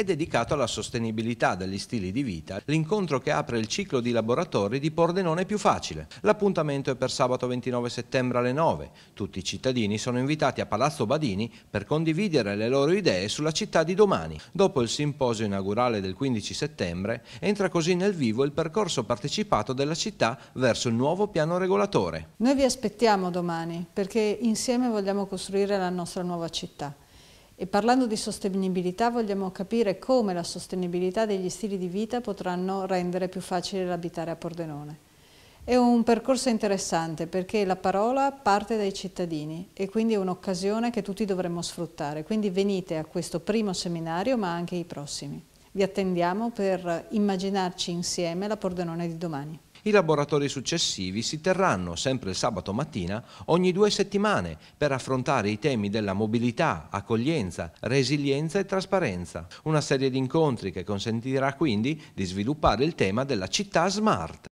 è dedicato alla sostenibilità degli stili di vita, l'incontro che apre il ciclo di laboratori di Pordenone più facile. L'appuntamento è per sabato 29 settembre alle 9. Tutti i cittadini sono invitati a Palazzo Badini per condividere le loro idee sulla città di domani. Dopo il simposio inaugurale del 15 settembre entra così nel vivo il percorso partecipato della città verso il nuovo piano regolatore. Noi vi aspettiamo domani perché insieme vogliamo costruire la nostra nuova città. E parlando di sostenibilità vogliamo capire come la sostenibilità degli stili di vita potranno rendere più facile l'abitare a Pordenone. È un percorso interessante perché la parola parte dai cittadini e quindi è un'occasione che tutti dovremmo sfruttare. Quindi venite a questo primo seminario ma anche ai prossimi. Vi attendiamo per immaginarci insieme la Pordenone di domani. I laboratori successivi si terranno sempre il sabato mattina ogni due settimane per affrontare i temi della mobilità, accoglienza, resilienza e trasparenza. Una serie di incontri che consentirà quindi di sviluppare il tema della città smart.